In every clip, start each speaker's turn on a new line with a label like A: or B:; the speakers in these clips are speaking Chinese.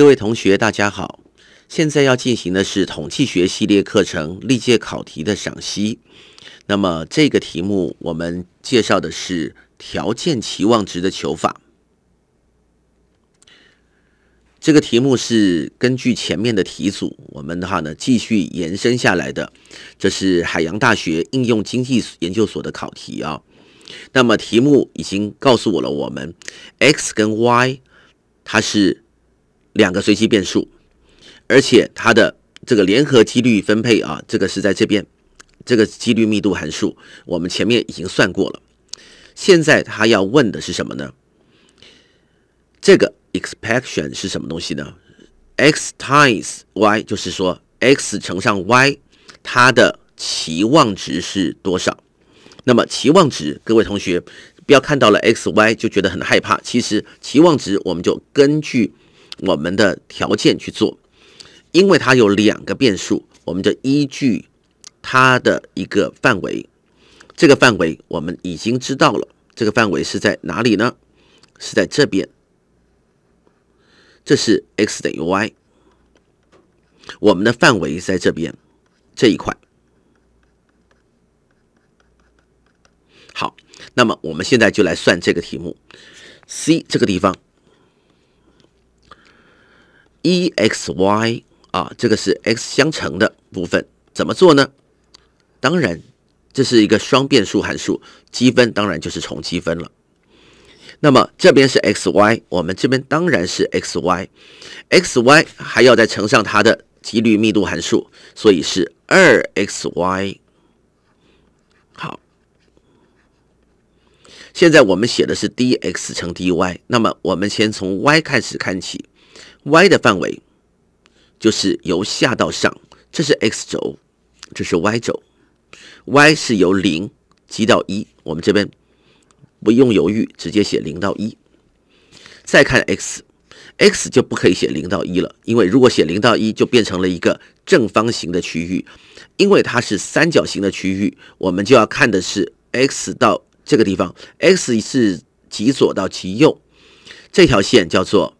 A: 各位同学，大家好！现在要进行的是统计学系列课程历届考题的赏析。那么这个题目，我们介绍的是条件期望值的求法。这个题目是根据前面的题组，我们的话呢继续延伸下来的。这是海洋大学应用经济研究所的考题啊。那么题目已经告诉我了，我们 X 跟 Y 它是。两个随机变量，而且它的这个联合几率分配啊，这个是在这边，这个几率密度函数我们前面已经算过了。现在他要问的是什么呢？这个 expectation 是什么东西呢？x times y 就是说 x 乘上 y，它的期望值是多少？那么期望值，各位同学不要看到了 x y 就觉得很害怕。其实期望值我们就根据我们的条件去做，因为它有两个变数，我们就依据它的一个范围。这个范围我们已经知道了，这个范围是在哪里呢？是在这边，这是 x 等于 y。我们的范围在这边这一块。好，那么我们现在就来算这个题目，c 这个地方。e x y 啊，这个是 x 相乘的部分，怎么做呢？当然，这是一个双变数函数积分，当然就是重积分了。那么这边是 x y，我们这边当然是 x y，x y 还要再乘上它的几率密度函数，所以是二 x y。好，现在我们写的是 d x 乘 d y，那么我们先从 y 开始看起。y 的范围就是由下到上，这是 x 轴，这是 y 轴，y 是由零积到一，我们这边不用犹豫，直接写零到一。再看 x，x 就不可以写零到一了，因为如果写零到一就变成了一个正方形的区域，因为它是三角形的区域，我们就要看的是 x 到这个地方，x 是极左到极右，这条线叫做。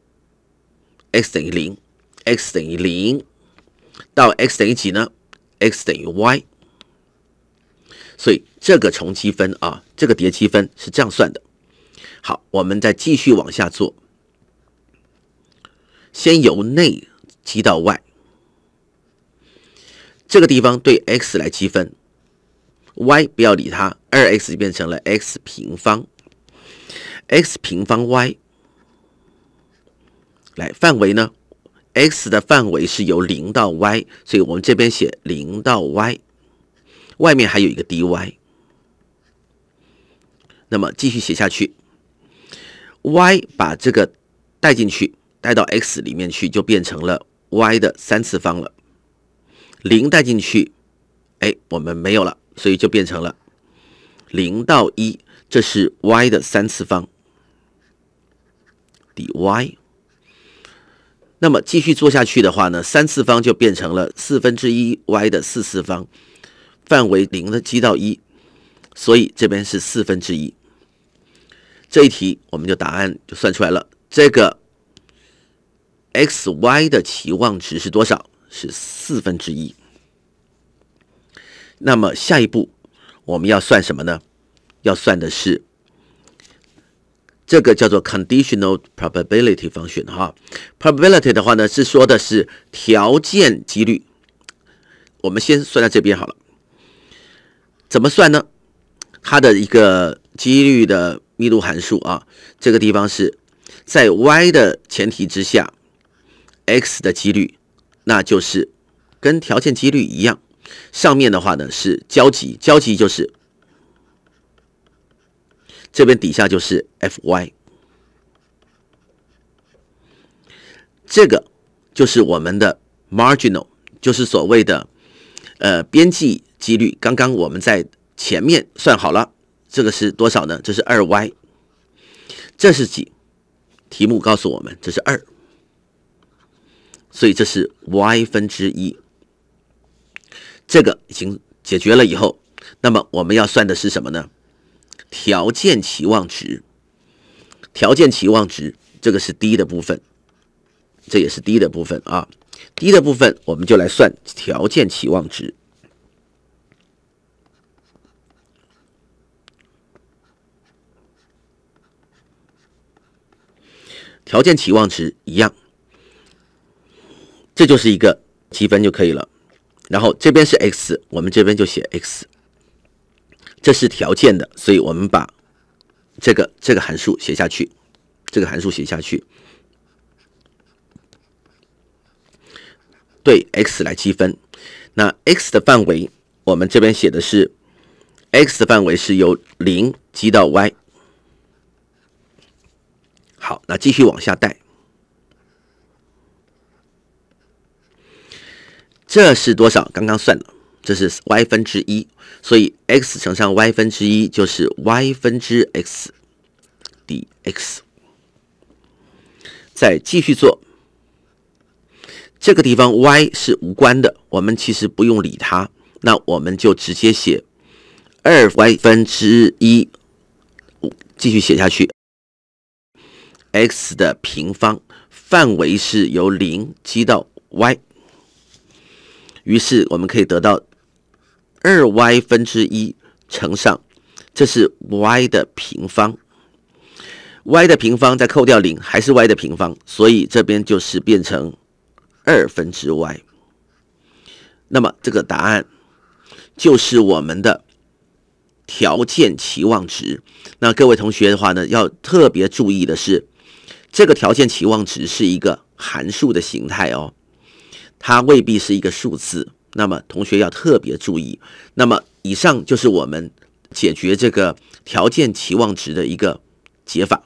A: x 等于零，x 等于零，到 x 等于几呢？x 等于 y，所以这个重积分啊，这个叠积分是这样算的。好，我们再继续往下做，先由内积到外，这个地方对 x 来积分，y 不要理它，二 x 就变成了 x 平方，x 平方 y。来，范围呢？x 的范围是由零到 y，所以我们这边写零到 y，外面还有一个 dy。那么继续写下去，y 把这个带进去，带到 x 里面去，就变成了 y 的三次方了。零带进去，哎，我们没有了，所以就变成了零到一，这是 y 的三次方，dy。那么继续做下去的话呢，三次方就变成了四分之一 y 的四次方，范围零的积到一，所以这边是四分之一。这一题我们就答案就算出来了，这个 xy 的期望值是多少？是四分之一。那么下一步我们要算什么呢？要算的是。这个叫做 conditional probability function 哈，probability 的话呢是说的是条件几率，我们先算在这边好了。怎么算呢？它的一个几率的密度函数啊，这个地方是在 y 的前提之下，x 的几率，那就是跟条件几率一样，上面的话呢是交集，交集就是。这边底下就是 f y，这个就是我们的 marginal，就是所谓的呃边际几率。刚刚我们在前面算好了，这个是多少呢？这是二 y，这是几？题目告诉我们这是二，所以这是 y 分之一。这个已经解决了以后，那么我们要算的是什么呢？条件期望值，条件期望值，这个是低的部分，这也是低的部分啊，低的部分我们就来算条件期望值。条件期望值一样，这就是一个积分就可以了。然后这边是 x，我们这边就写 x。这是条件的，所以我们把这个这个函数写下去，这个函数写下去，对 x 来积分。那 x 的范围，我们这边写的是 x 的范围是由零积到 y。好，那继续往下带，这是多少？刚刚算了。这是 y 分之一，所以 x 乘上 y 分之一就是 y 分之 x d x。再继续做，这个地方 y 是无关的，我们其实不用理它。那我们就直接写二 y 分之一，继续写下去，x 的平方范围是由零积到 y。于是我们可以得到二 y 分之一乘上，这是 y 的平方，y 的平方再扣掉零还是 y 的平方，所以这边就是变成二分之 y。那么这个答案就是我们的条件期望值。那各位同学的话呢，要特别注意的是，这个条件期望值是一个函数的形态哦。它未必是一个数字，那么同学要特别注意。那么以上就是我们解决这个条件期望值的一个解法。